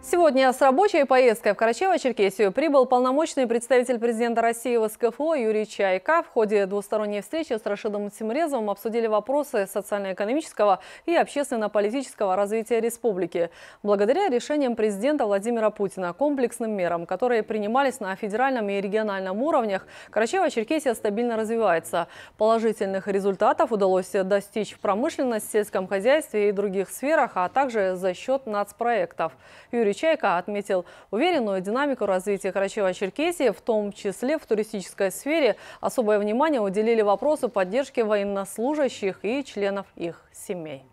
Сегодня с рабочей поездкой в Карачаево-Черкесию прибыл полномочный представитель президента России в СКФО Юрий Чайка. В ходе двусторонней встречи с Рашидом Тимрезовым обсудили вопросы социально-экономического и общественно-политического развития республики. Благодаря решениям президента Владимира Путина, комплексным мерам, которые принимались на федеральном и региональном уровнях, Карачаево-Черкесия стабильно развивается. Положительных результатов удалось достичь в промышленности, сельском хозяйстве и других сферах, а также за счет нацпроектов. Юрий Юрий Чайка отметил уверенную динамику развития Карачева-Черкесии, в том числе в туристической сфере. Особое внимание уделили вопросу поддержки военнослужащих и членов их семей.